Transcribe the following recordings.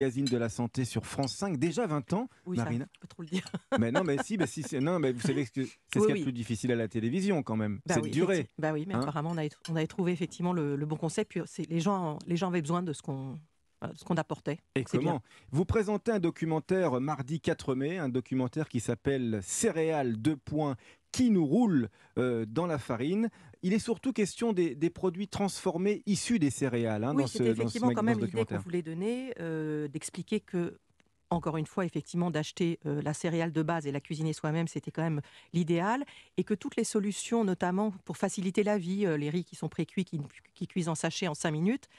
magazine de la santé sur France 5, déjà 20 ans. Oui, trop le dire. Mais non, mais si, mais si, non, mais vous savez que c'est ce qui est de plus difficile à la télévision quand même, bah cette oui, Bah oui, mais hein. apparemment on avait, trouvé effectivement le, le bon concept. Puis euh, les gens, les gens avaient besoin de ce qu'on euh, ce qu'on apportait. Et Vous présentez un documentaire mardi 4 mai, un documentaire qui s'appelle Céréales points, Qui nous roule euh, dans la farine Il est surtout question des, produits transformés issus des céréales. Hein, oui, c'est effectivement dans quand même l'idée qu'on voulait donner, euh, d'expliquer que encore une fois, effectivement, d'acheter la céréale de base et la cuisiner soi-même, c'était quand même l'idéal. Et que toutes les solutions, notamment pour faciliter la vie, les riz qui sont précuits, qui, qui cuisent en sachet en 5 minutes,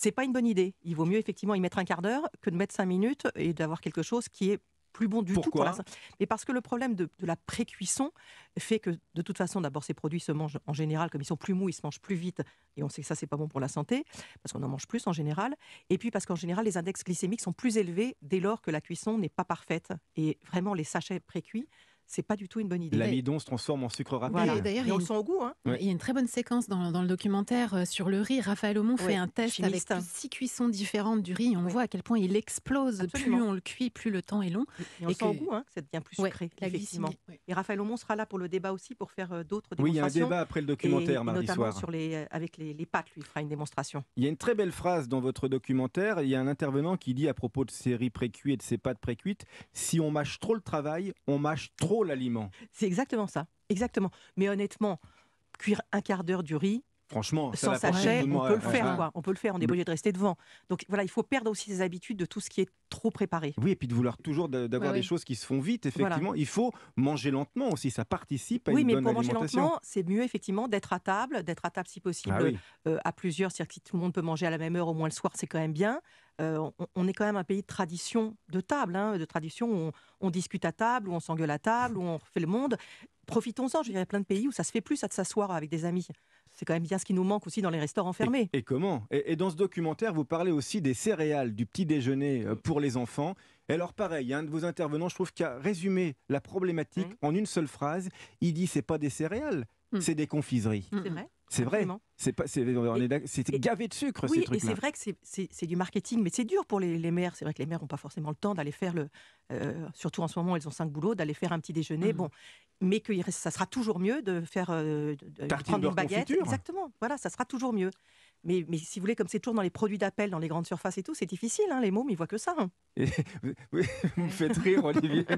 c'est pas une bonne idée. Il vaut mieux effectivement y mettre un quart d'heure que de mettre cinq minutes et d'avoir quelque chose qui est plus bon du tout. Pourquoi Mais parce que le problème de, la la cuisson fait que, de toute façon, d'abord, ces produits se mangent en général, comme ils sont plus mous, ils se mangent plus vite. Et on sait que ça, c'est pas bon pour la santé, parce qu'on en mange plus en général. Et puis, parce qu'en général, les index glycémiques sont plus élevés dès lors que la cuisson n'est pas parfaite. Et vraiment, les sachets précuits c'est pas du tout une bonne idée. L'amidon se transforme en sucre rapide. Voilà. D'ailleurs, il y a une... goût. Hein. Il y a une très bonne séquence dans, dans le documentaire euh, sur le riz. Raphaël Aumont fait un test avec six cuissons différentes du riz. on voit à quel point il explose. Plus on le cuit, plus le temps est long. Et, on sent goût, hein, ça devient plus sucré. Et Raphaël Aumont sera là pour le débat aussi, pour faire euh, d'autres démonstrations. Oui, il y a un débat après le documentaire, mardi soir. Sur les, euh, avec les, pâtes, lui, il fera une démonstration. Il y a une très belle phrase dans votre documentaire. Il y a un intervenant qui dit à propos de ces riz précuits et de ces pâtes précuites, si on mâche trop le travail, on mâche trop l'aliment. C'est exactement ça, exactement. Mais honnêtement, cuire un quart d'heure du riz, Franchement, sans sachet, on peut le faire. On peut le faire. On est obligé de rester devant. Donc voilà, il faut perdre aussi ses habitudes de tout ce qui est trop préparé. Oui, et puis de vouloir toujours d'avoir des choses qui se font vite. Effectivement, il faut manger lentement aussi. Ça participe à oui, une bonne Oui, mais pour manger lentement, c'est mieux effectivement d'être à table, d'être à table si possible ah euh, à plusieurs. cest que tout le monde peut manger à la même heure, au moins le soir, c'est quand même bien. Euh, on, est quand même un pays de tradition de table, hein, de tradition où on, discute à table, où on s'engueule à table, où on fait le monde. Profitons-en, je dirais, plein de pays où ça se fait plus, à de s'asseoir avec des amis. C'est quand même bien ce qui nous manque aussi dans les restaurants fermés. Et, comment et, dans ce documentaire, vous parlez aussi des céréales, du petit déjeuner euh, pour les enfants. Et alors pareil, un de vos intervenants, je trouve, qui a résumé la problématique mm. en une seule phrase. Il dit, c'est pas des céréales, mm. c'est des confiseries. C'est vrai c'est vrai. C'est pas, gavé de sucre. Oui, et c'est vrai que c'est, du marketing, mais c'est dur pour les, les maires. C'est vrai que les mères n'ont pas forcément le temps d'aller faire le, euh, surtout en ce moment, elles ont cinq boulots, d'aller faire un petit déjeuner. Mhm. Bon, mais que ça sera toujours mieux de faire euh, de, prendre une baguette. Exactement. Voilà, ça sera toujours mieux. Mais, mais, si vous voulez, comme c'est toujours dans les produits d'appel, dans les grandes surfaces et tout, c'est difficile. Hein. les mômes, ils voient que ça. Hein. vous me faites rire, Olivier.